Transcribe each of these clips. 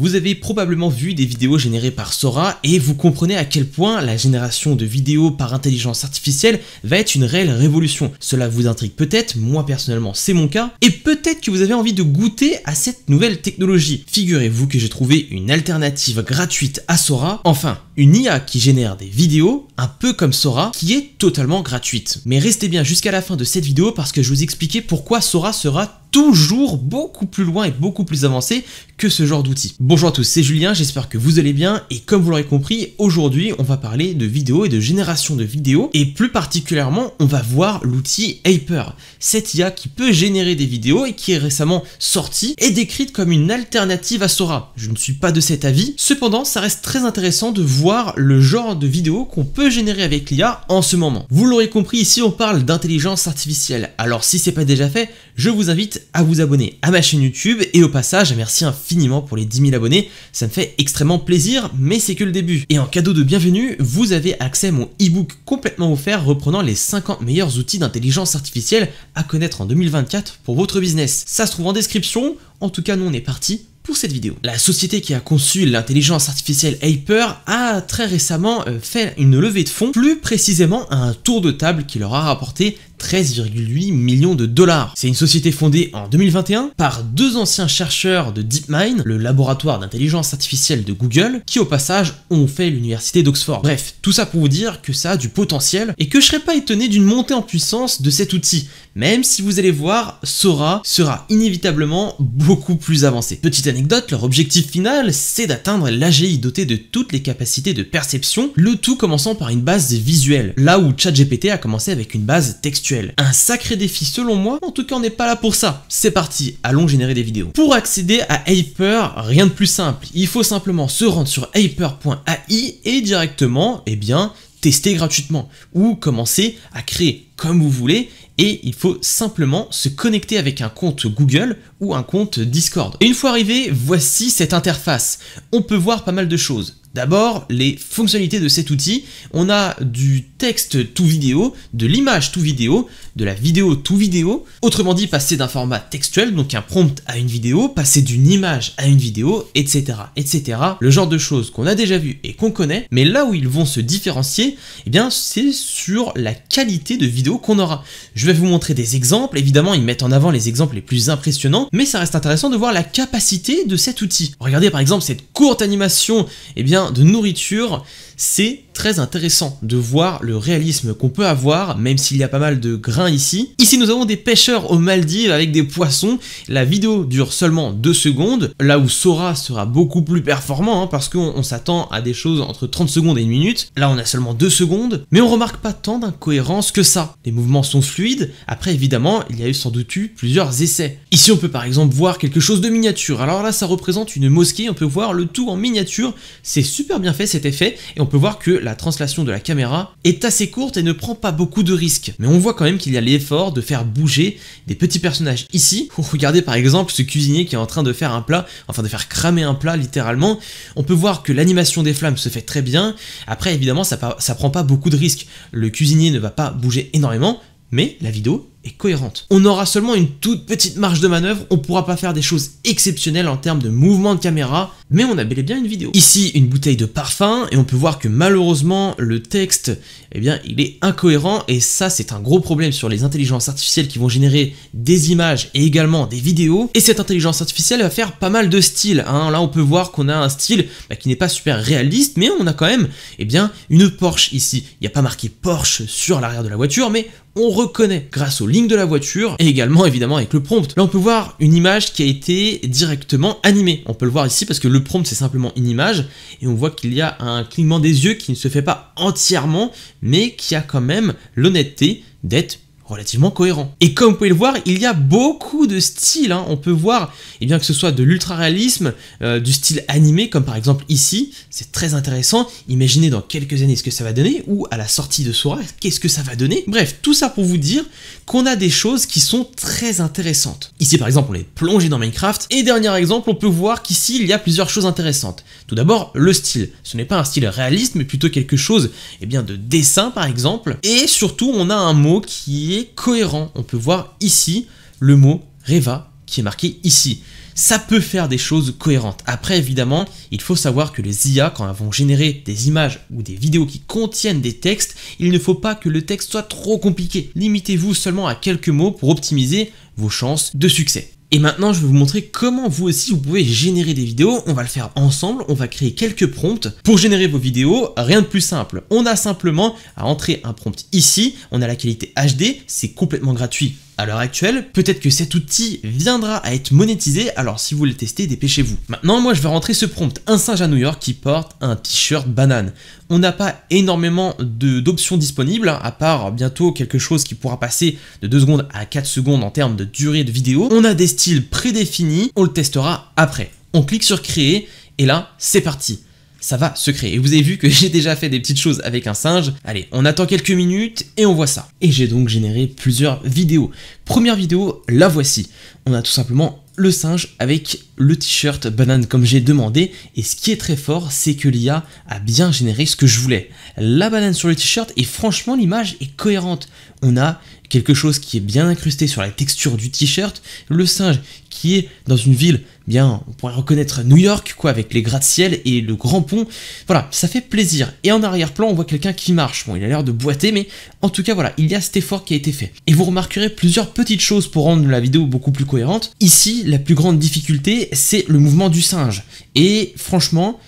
Vous avez probablement vu des vidéos générées par Sora et vous comprenez à quel point la génération de vidéos par intelligence artificielle va être une réelle révolution. Cela vous intrigue peut-être, moi personnellement c'est mon cas, et peut-être que vous avez envie de goûter à cette nouvelle technologie. Figurez-vous que j'ai trouvé une alternative gratuite à Sora, enfin une IA qui génère des vidéos, un peu comme Sora, qui est totalement gratuite. Mais restez bien jusqu'à la fin de cette vidéo parce que je vous expliquais pourquoi Sora sera toujours beaucoup plus loin et beaucoup plus avancé que ce genre d'outils. Bonjour à tous, c'est Julien, j'espère que vous allez bien et comme vous l'aurez compris, aujourd'hui on va parler de vidéos et de génération de vidéos et plus particulièrement on va voir l'outil Hyper, cette IA qui peut générer des vidéos et qui est récemment sortie et décrite comme une alternative à Sora. Je ne suis pas de cet avis, cependant ça reste très intéressant de voir le genre de vidéos qu'on peut générer avec l'IA en ce moment. Vous l'aurez compris, ici on parle d'intelligence artificielle, alors si c'est pas déjà fait, je vous invite à vous abonner à ma chaîne YouTube et au passage, merci infiniment pour les 10 000 abonnés, ça me fait extrêmement plaisir, mais c'est que le début. Et en cadeau de bienvenue, vous avez accès à mon e-book complètement offert reprenant les 50 meilleurs outils d'intelligence artificielle à connaître en 2024 pour votre business. Ça se trouve en description, en tout cas nous on est parti pour cette vidéo. La société qui a conçu l'intelligence artificielle Hyper a très récemment euh, fait une levée de fonds, plus précisément un tour de table qui leur a rapporté 13,8 millions de dollars. C'est une société fondée en 2021 par deux anciens chercheurs de DeepMind, le laboratoire d'intelligence artificielle de Google, qui au passage ont fait l'université d'Oxford. Bref, tout ça pour vous dire que ça a du potentiel et que je serais pas étonné d'une montée en puissance de cet outil, même si vous allez voir, Sora sera inévitablement beaucoup plus avancé. Petite anecdote, leur objectif final, c'est d'atteindre l'AGI doté de toutes les capacités de perception, le tout commençant par une base visuelle, là où ChatGPT a commencé avec une base textuelle. Un sacré défi selon moi, en tout cas on n'est pas là pour ça. C'est parti, allons générer des vidéos. Pour accéder à Hyper, rien de plus simple. Il faut simplement se rendre sur hyper.ai et directement, eh bien, tester gratuitement ou commencer à créer comme vous voulez et il faut simplement se connecter avec un compte Google ou un compte Discord. Et une fois arrivé, voici cette interface. On peut voir pas mal de choses. D'abord, les fonctionnalités de cet outil. On a du texte tout vidéo, de l'image tout vidéo, de la vidéo tout vidéo. Autrement dit, passer d'un format textuel, donc un prompt à une vidéo, passer d'une image à une vidéo, etc. etc. Le genre de choses qu'on a déjà vu et qu'on connaît. Mais là où ils vont se différencier, eh bien, c'est sur la qualité de vidéo qu'on aura. Je vais vous montrer des exemples. Évidemment, ils mettent en avant les exemples les plus impressionnants, mais ça reste intéressant de voir la capacité de cet outil. Regardez par exemple cette courte animation, et eh bien, de nourriture, c'est intéressant de voir le réalisme qu'on peut avoir, même s'il y a pas mal de grains ici. Ici, nous avons des pêcheurs aux Maldives avec des poissons. La vidéo dure seulement deux secondes, là où Sora sera beaucoup plus performant, hein, parce qu'on s'attend à des choses entre 30 secondes et une minute. Là, on a seulement deux secondes, mais on remarque pas tant d'incohérences que ça. Les mouvements sont fluides, après évidemment, il y a eu sans doute eu plusieurs essais. Ici, on peut par exemple voir quelque chose de miniature. Alors là, ça représente une mosquée, on peut voir le tout en miniature. C'est super bien fait cet effet, et on peut voir que la la translation de la caméra, est assez courte et ne prend pas beaucoup de risques. Mais on voit quand même qu'il y a l'effort de faire bouger des petits personnages ici. Regardez par exemple ce cuisinier qui est en train de faire un plat, enfin de faire cramer un plat littéralement. On peut voir que l'animation des flammes se fait très bien. Après évidemment ça, ça prend pas beaucoup de risques. Le cuisinier ne va pas bouger énormément, mais la vidéo cohérente. On aura seulement une toute petite marge de manœuvre, on pourra pas faire des choses exceptionnelles en termes de mouvement de caméra, mais on a bel et bien une vidéo. Ici, une bouteille de parfum, et on peut voir que malheureusement, le texte, eh bien, il est incohérent, et ça, c'est un gros problème sur les intelligences artificielles qui vont générer des images et également des vidéos, et cette intelligence artificielle va faire pas mal de styles, hein. là on peut voir qu'on a un style bah, qui n'est pas super réaliste, mais on a quand même, eh bien, une Porsche ici. Il n'y a pas marqué Porsche sur l'arrière de la voiture, mais on reconnaît grâce au ligne de la voiture et également évidemment avec le prompt. Là on peut voir une image qui a été directement animée. On peut le voir ici parce que le prompt c'est simplement une image et on voit qu'il y a un clignement des yeux qui ne se fait pas entièrement mais qui a quand même l'honnêteté d'être relativement cohérent. Et comme vous pouvez le voir, il y a beaucoup de styles. Hein. On peut voir et eh bien, que ce soit de l'ultra-réalisme, euh, du style animé, comme par exemple ici. C'est très intéressant. Imaginez dans quelques années ce que ça va donner, ou à la sortie de Sora, qu'est-ce que ça va donner. Bref, tout ça pour vous dire qu'on a des choses qui sont très intéressantes. Ici, par exemple, on est plongé dans Minecraft. Et dernier exemple, on peut voir qu'ici, il y a plusieurs choses intéressantes. Tout d'abord, le style. Ce n'est pas un style réaliste, mais plutôt quelque chose eh bien, de dessin, par exemple. Et surtout, on a un mot qui est cohérent. On peut voir ici le mot Reva qui est marqué ici. Ça peut faire des choses cohérentes. Après, évidemment, il faut savoir que les IA, quand elles vont générer des images ou des vidéos qui contiennent des textes, il ne faut pas que le texte soit trop compliqué. Limitez-vous seulement à quelques mots pour optimiser vos chances de succès. Et maintenant, je vais vous montrer comment vous aussi vous pouvez générer des vidéos. On va le faire ensemble, on va créer quelques prompts pour générer vos vidéos. Rien de plus simple. On a simplement à entrer un prompt ici, on a la qualité HD, c'est complètement gratuit à l'heure actuelle. Peut-être que cet outil viendra à être monétisé, alors si vous voulez testez, dépêchez-vous. Maintenant, moi je vais rentrer ce prompt, un singe à New York qui porte un t-shirt banane. On n'a pas énormément d'options disponibles, à part bientôt quelque chose qui pourra passer de 2 secondes à 4 secondes en termes de durée de vidéo. On a des styles prédéfinis, on le testera après. On clique sur créer, et là, c'est parti ça va se créer. Et vous avez vu que j'ai déjà fait des petites choses avec un singe. Allez, on attend quelques minutes et on voit ça. Et j'ai donc généré plusieurs vidéos. Première vidéo, la voici. On a tout simplement le singe avec le t-shirt banane comme j'ai demandé et ce qui est très fort c'est que l'IA a bien généré ce que je voulais. La banane sur le t-shirt et franchement l'image est cohérente. On a quelque chose qui est bien incrusté sur la texture du t-shirt, le singe qui est dans une ville, bien, on pourrait reconnaître New York, quoi, avec les gratte-ciel et le grand pont. Voilà, ça fait plaisir. Et en arrière-plan, on voit quelqu'un qui marche. Bon, il a l'air de boiter, mais en tout cas, voilà, il y a cet effort qui a été fait. Et vous remarquerez plusieurs petites choses pour rendre la vidéo beaucoup plus cohérente. Ici, la plus grande difficulté, c'est le mouvement du singe. Et franchement,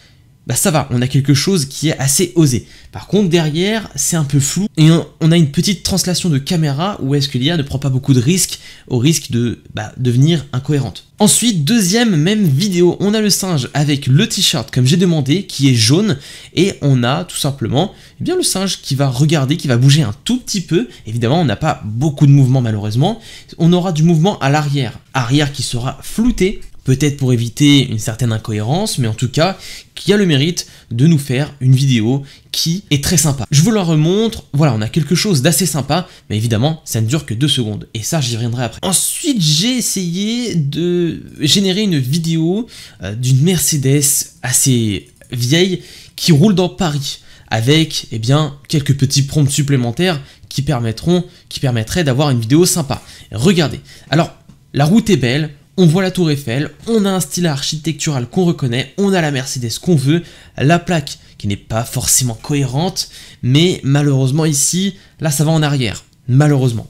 bah ça va, on a quelque chose qui est assez osé. Par contre, derrière, c'est un peu flou et on a une petite translation de caméra où est-ce que l'IA ne prend pas beaucoup de risques au risque de bah, devenir incohérente. Ensuite, deuxième même vidéo, on a le singe avec le t-shirt comme j'ai demandé qui est jaune et on a tout simplement eh bien le singe qui va regarder, qui va bouger un tout petit peu. Évidemment, on n'a pas beaucoup de mouvement malheureusement. On aura du mouvement à l'arrière, arrière qui sera flouté peut-être pour éviter une certaine incohérence, mais en tout cas, qui a le mérite de nous faire une vidéo qui est très sympa. Je vous la remontre, voilà, on a quelque chose d'assez sympa, mais évidemment, ça ne dure que deux secondes, et ça, j'y reviendrai après. Ensuite, j'ai essayé de générer une vidéo euh, d'une Mercedes assez vieille qui roule dans Paris avec eh bien, quelques petits prompts supplémentaires qui permettront, qui permettraient d'avoir une vidéo sympa. Regardez. Alors, la route est belle, on voit la tour Eiffel, on a un style architectural qu'on reconnaît, on a la Mercedes qu'on veut, la plaque qui n'est pas forcément cohérente, mais malheureusement ici, là ça va en arrière, malheureusement.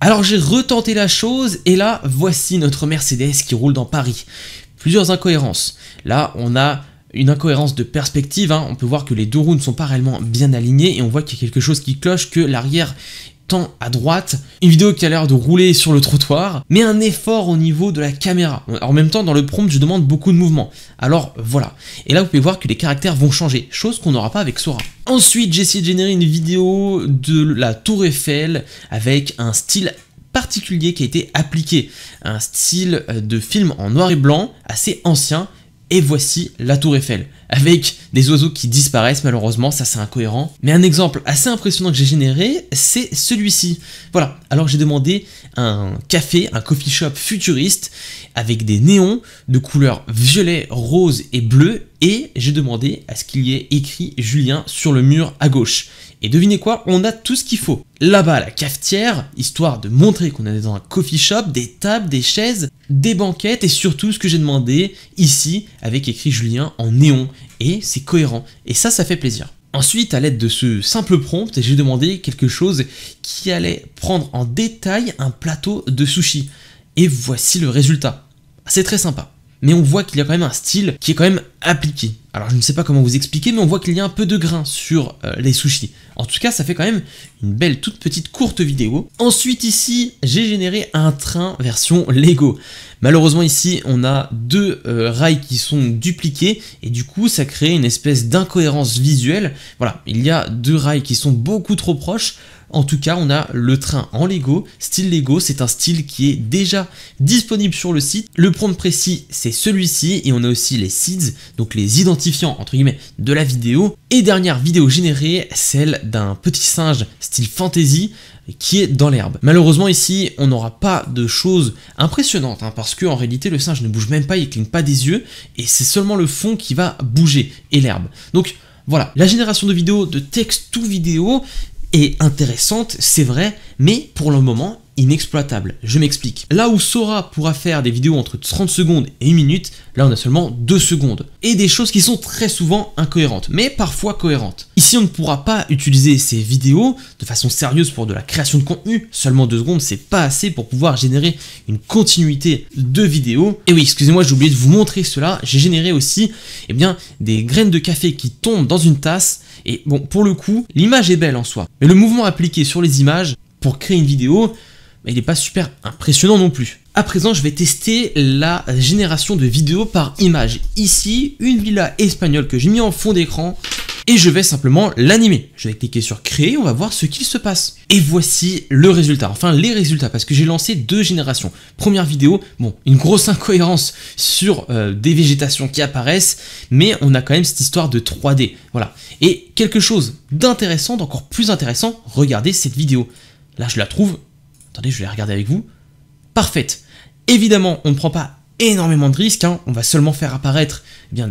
Alors j'ai retenté la chose et là voici notre Mercedes qui roule dans Paris. Plusieurs incohérences. Là on a une incohérence de perspective, hein. on peut voir que les deux roues ne sont pas réellement bien alignées et on voit qu'il y a quelque chose qui cloche, que l'arrière tant à droite, une vidéo qui a l'air de rouler sur le trottoir, mais un effort au niveau de la caméra. En même temps, dans le prompt, je demande beaucoup de mouvement. Alors voilà. Et là, vous pouvez voir que les caractères vont changer, chose qu'on n'aura pas avec Sora. Ensuite, j'ai essayé de générer une vidéo de la Tour Eiffel avec un style particulier qui a été appliqué, un style euh, de film en noir et blanc assez ancien et voici la tour Eiffel, avec des oiseaux qui disparaissent malheureusement, ça c'est incohérent. Mais un exemple assez impressionnant que j'ai généré, c'est celui-ci. Voilà, alors j'ai demandé un café, un coffee shop futuriste, avec des néons de couleurs violet, rose et bleu, et j'ai demandé à ce qu'il y ait écrit Julien sur le mur à gauche. Et devinez quoi, on a tout ce qu'il faut. Là-bas la cafetière, histoire de montrer qu'on est dans un coffee shop, des tables, des chaises, des banquettes et surtout ce que j'ai demandé ici avec écrit Julien en néon. Et c'est cohérent. Et ça, ça fait plaisir. Ensuite, à l'aide de ce simple prompt, j'ai demandé quelque chose qui allait prendre en détail un plateau de sushi. Et voici le résultat. C'est très sympa mais on voit qu'il y a quand même un style qui est quand même appliqué. Alors je ne sais pas comment vous expliquer, mais on voit qu'il y a un peu de grain sur euh, les sushis. En tout cas, ça fait quand même une belle toute petite courte vidéo. Ensuite ici, j'ai généré un train version Lego. Malheureusement ici, on a deux euh, rails qui sont dupliqués et du coup, ça crée une espèce d'incohérence visuelle. Voilà, il y a deux rails qui sont beaucoup trop proches. En tout cas, on a le train en Lego. Style Lego, c'est un style qui est déjà disponible sur le site. Le prompt précis, c'est celui-ci. Et on a aussi les seeds, donc les identifiants, entre guillemets, de la vidéo. Et dernière vidéo générée, celle d'un petit singe style fantasy qui est dans l'herbe. Malheureusement ici, on n'aura pas de choses impressionnantes, hein, parce que en réalité le singe ne bouge même pas, il cligne pas des yeux, et c'est seulement le fond qui va bouger, et l'herbe. Donc voilà, la génération de vidéos, de texte tout vidéo, est intéressante, c'est vrai, mais pour le moment inexploitable. Je m'explique. Là où Sora pourra faire des vidéos entre 30 secondes et 1 minute, là on a seulement 2 secondes. Et des choses qui sont très souvent incohérentes, mais parfois cohérentes. Ici on ne pourra pas utiliser ces vidéos de façon sérieuse pour de la création de contenu. Seulement 2 secondes, c'est pas assez pour pouvoir générer une continuité de vidéos. Et oui, excusez-moi, j'ai oublié de vous montrer cela. J'ai généré aussi eh bien, des graines de café qui tombent dans une tasse et bon, pour le coup, l'image est belle en soi, mais le mouvement appliqué sur les images pour créer une vidéo, mais bah, il n'est pas super impressionnant non plus. À présent, je vais tester la génération de vidéos par image. Ici, une villa espagnole que j'ai mis en fond d'écran et je vais simplement l'animer. Je vais cliquer sur créer, on va voir ce qu'il se passe. Et voici le résultat, enfin les résultats, parce que j'ai lancé deux générations. Première vidéo, bon, une grosse incohérence sur euh, des végétations qui apparaissent, mais on a quand même cette histoire de 3D, voilà. Et quelque chose d'intéressant, d'encore plus intéressant, regardez cette vidéo. Là, je la trouve, attendez, je vais la regarder avec vous, parfaite. Évidemment, on ne prend pas énormément de risques. Hein. On va seulement faire apparaître eh bien,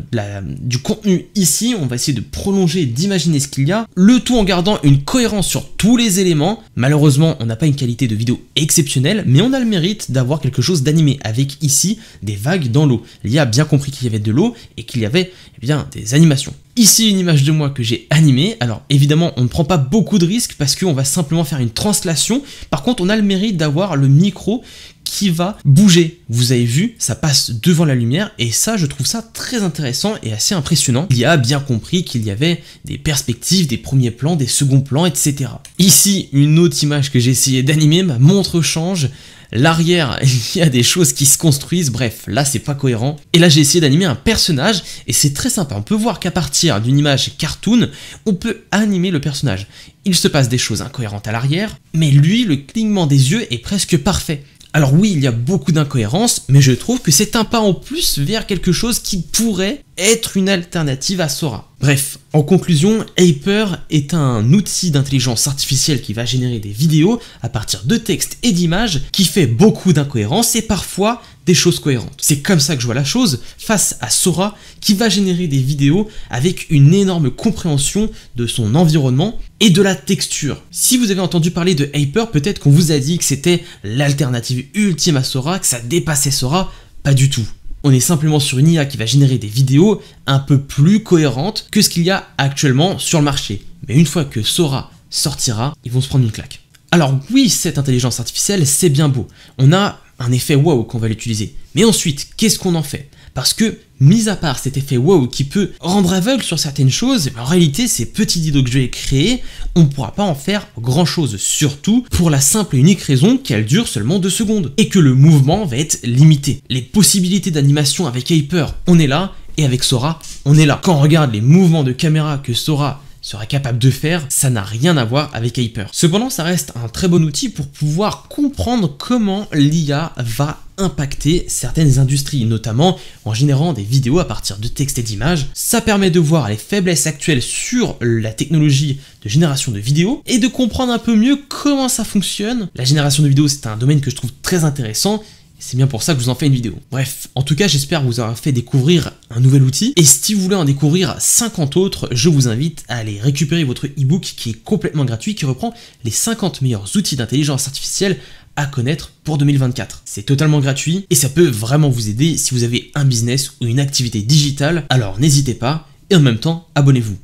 du contenu ici. On va essayer de prolonger, d'imaginer ce qu'il y a. Le tout en gardant une cohérence sur tous les éléments. Malheureusement, on n'a pas une qualité de vidéo exceptionnelle, mais on a le mérite d'avoir quelque chose d'animé avec ici des vagues dans l'eau. L'IA a bien compris qu'il y avait de l'eau et qu'il y avait eh bien, des animations. Ici une image de moi que j'ai animée, alors évidemment on ne prend pas beaucoup de risques parce qu'on va simplement faire une translation, par contre on a le mérite d'avoir le micro qui va bouger. Vous avez vu, ça passe devant la lumière et ça, je trouve ça très intéressant et assez impressionnant. Il y a bien compris qu'il y avait des perspectives, des premiers plans, des seconds plans, etc. Ici, une autre image que j'ai essayé d'animer, ma montre change. L'arrière, il y a des choses qui se construisent, bref, là c'est pas cohérent. Et là j'ai essayé d'animer un personnage, et c'est très sympa, on peut voir qu'à partir d'une image cartoon, on peut animer le personnage. Il se passe des choses incohérentes à l'arrière, mais lui, le clignement des yeux est presque parfait. Alors oui, il y a beaucoup d'incohérences, mais je trouve que c'est un pas en plus vers quelque chose qui pourrait être une alternative à Sora. Bref, en conclusion, Hyper est un outil d'intelligence artificielle qui va générer des vidéos à partir de textes et d'images qui fait beaucoup d'incohérences et parfois des choses cohérentes. C'est comme ça que je vois la chose face à Sora qui va générer des vidéos avec une énorme compréhension de son environnement et de la texture. Si vous avez entendu parler de Hyper, peut-être qu'on vous a dit que c'était l'alternative ultime à Sora, que ça dépassait Sora, pas du tout. On est simplement sur une IA qui va générer des vidéos un peu plus cohérentes que ce qu'il y a actuellement sur le marché. Mais une fois que Sora sortira, ils vont se prendre une claque. Alors oui, cette intelligence artificielle, c'est bien beau. On a un effet wow qu'on va l'utiliser. Mais ensuite, qu'est-ce qu'on en fait parce que, mis à part cet effet wow qui peut rendre aveugle sur certaines choses, en réalité, ces petits didos que je vais créer, on ne pourra pas en faire grand chose, surtout pour la simple et unique raison qu'elles dure seulement deux secondes et que le mouvement va être limité. Les possibilités d'animation avec Hyper, on est là, et avec Sora, on est là. Quand on regarde les mouvements de caméra que Sora sera capable de faire, ça n'a rien à voir avec Hyper. Cependant, ça reste un très bon outil pour pouvoir comprendre comment l'IA va impacter certaines industries, notamment en générant des vidéos à partir de textes et d'images. Ça permet de voir les faiblesses actuelles sur la technologie de génération de vidéos et de comprendre un peu mieux comment ça fonctionne. La génération de vidéos, c'est un domaine que je trouve très intéressant c'est bien pour ça que je vous en fais une vidéo. Bref, en tout cas, j'espère vous avoir fait découvrir un nouvel outil. Et si vous voulez en découvrir 50 autres, je vous invite à aller récupérer votre e-book qui est complètement gratuit, qui reprend les 50 meilleurs outils d'intelligence artificielle à connaître pour 2024. C'est totalement gratuit et ça peut vraiment vous aider si vous avez un business ou une activité digitale, alors n'hésitez pas et en même temps abonnez-vous.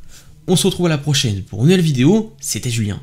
On se retrouve à la prochaine pour une nouvelle vidéo, c'était Julien.